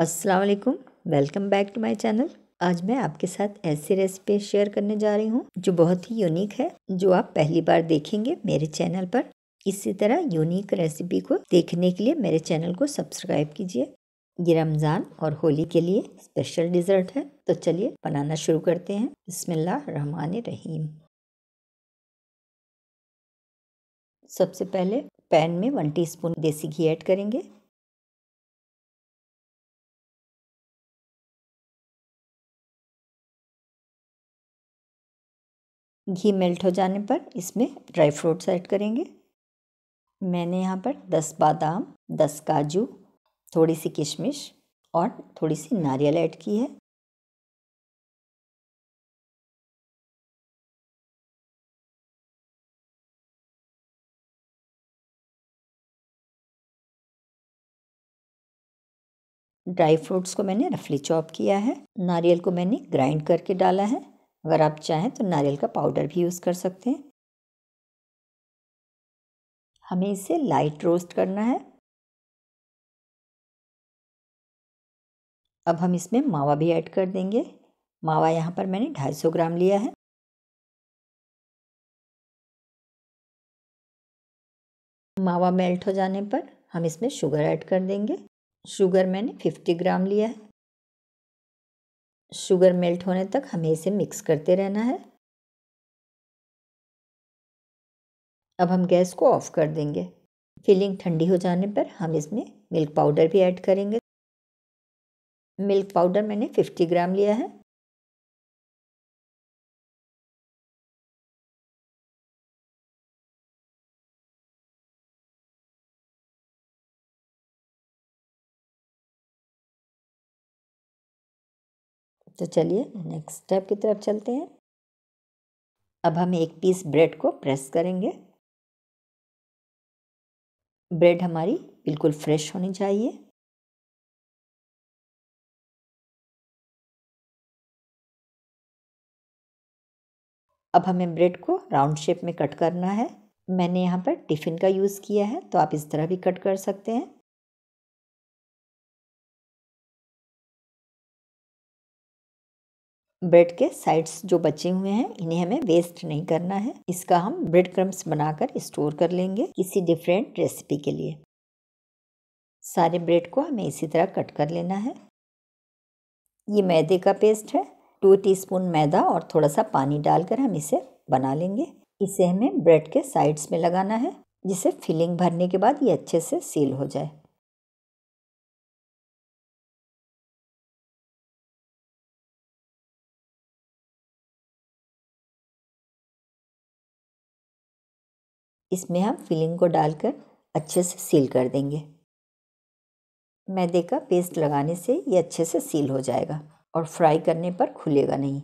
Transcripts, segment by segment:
असलकुम welcome back to my channel आज मैं आपके साथ ऐसी रेसिपी शेयर करने जा रही हूँ जो बहुत ही यूनिक है जो आप पहली बार देखेंगे मेरे चैनल पर इसी तरह यूनिक रेसिपी को देखने के लिए मेरे चैनल को सब्सक्राइब कीजिए ये रमज़ान और होली के लिए स्पेशल डिज़र्ट है तो चलिए बनाना शुरू करते हैं रहमान रहीम सबसे पहले पैन में वन टी देसी घी ऐड करेंगे घी मेल्ट हो जाने पर इसमें ड्राई फ्रूट्स ऐड करेंगे मैंने यहाँ पर दस बादाम दस काजू थोड़ी सी किशमिश और थोड़ी सी नारियल ऐड की है ड्राई फ्रूट्स को मैंने रफली चॉप किया है नारियल को मैंने ग्राइंड करके डाला है अगर आप चाहें तो नारियल का पाउडर भी यूज़ कर सकते हैं हमें इसे लाइट रोस्ट करना है अब हम इसमें मावा भी ऐड कर देंगे मावा यहाँ पर मैंने 250 ग्राम लिया है मावा मेल्ट हो जाने पर हम इसमें शुगर ऐड कर देंगे शुगर मैंने 50 ग्राम लिया है शुगर मेल्ट होने तक हमें इसे मिक्स करते रहना है अब हम गैस को ऑफ कर देंगे फिलिंग ठंडी हो जाने पर हम इसमें मिल्क पाउडर भी ऐड करेंगे मिल्क पाउडर मैंने 50 ग्राम लिया है तो चलिए नेक्स्ट स्टेप की तरफ चलते हैं अब हम एक पीस ब्रेड को प्रेस करेंगे ब्रेड हमारी बिल्कुल फ्रेश होनी चाहिए अब हमें ब्रेड को राउंड शेप में कट करना है मैंने यहाँ पर टिफ़िन का यूज़ किया है तो आप इस तरह भी कट कर सकते हैं ब्रेड के साइड्स जो बचे हुए हैं इन्हें हमें वेस्ट नहीं करना है इसका हम ब्रेड क्रम्स बनाकर स्टोर कर लेंगे किसी डिफरेंट रेसिपी के लिए सारे ब्रेड को हमें इसी तरह कट कर लेना है ये मैदे का पेस्ट है टू टीस्पून मैदा और थोड़ा सा पानी डालकर हम इसे बना लेंगे इसे हमें ब्रेड के साइड्स में लगाना है जिसे फिलिंग भरने के बाद ये अच्छे से सील हो जाए इसमें हम फिलिंग को डालकर अच्छे से सील कर देंगे मैदे का पेस्ट लगाने से ये अच्छे से सील हो जाएगा और फ्राई करने पर खुलेगा नहीं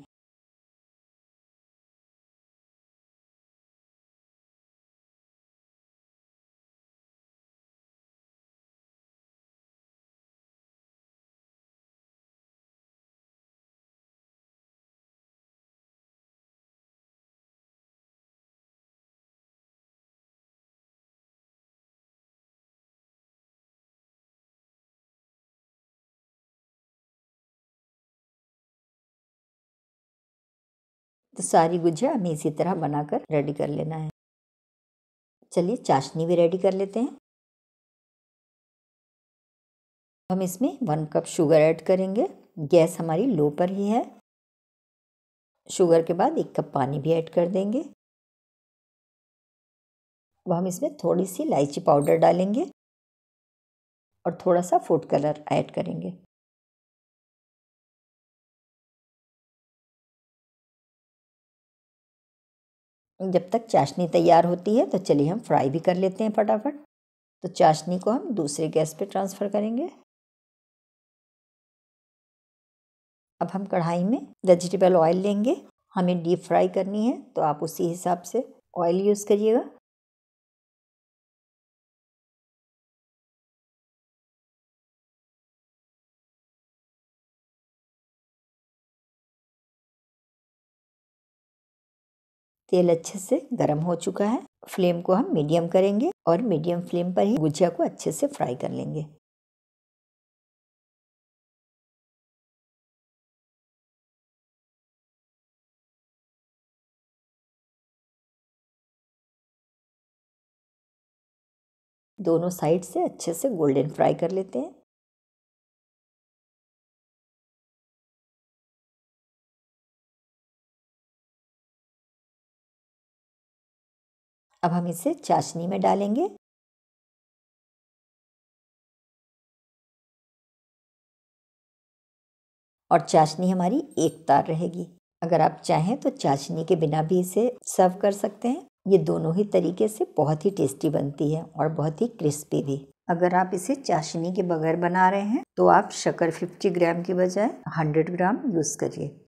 तो सारी गुजिया हमें इसी तरह बनाकर रेडी कर लेना है चलिए चाशनी भी रेडी कर लेते हैं हम इसमें वन कप शुगर ऐड करेंगे गैस हमारी लो पर ही है शुगर के बाद एक कप पानी भी ऐड कर देंगे अब हम इसमें थोड़ी सी इलायची पाउडर डालेंगे और थोड़ा सा फूड कलर ऐड करेंगे जब तक चाशनी तैयार होती है तो चलिए हम फ्राई भी कर लेते हैं फटाफट तो चाशनी को हम दूसरे गैस पे ट्रांसफ़र करेंगे अब हम कढ़ाई में वेजिटेबल ऑयल लेंगे हमें डीप फ्राई करनी है तो आप उसी हिसाब से ऑयल यूज़ करिएगा तेल अच्छे से गर्म हो चुका है फ्लेम को हम मीडियम करेंगे और मीडियम फ्लेम पर ही गुजिया को अच्छे से फ्राई कर लेंगे दोनों साइड से अच्छे से गोल्डन फ्राई कर लेते हैं अब हम इसे चाशनी में डालेंगे और चाशनी हमारी एक तार रहेगी अगर आप चाहें तो चाशनी के बिना भी इसे सर्व कर सकते हैं ये दोनों ही तरीके से बहुत ही टेस्टी बनती है और बहुत ही क्रिस्पी भी अगर आप इसे चाशनी के बगैर बना रहे हैं तो आप शक्कर 50 ग्राम की बजाय 100 ग्राम यूज़ करिए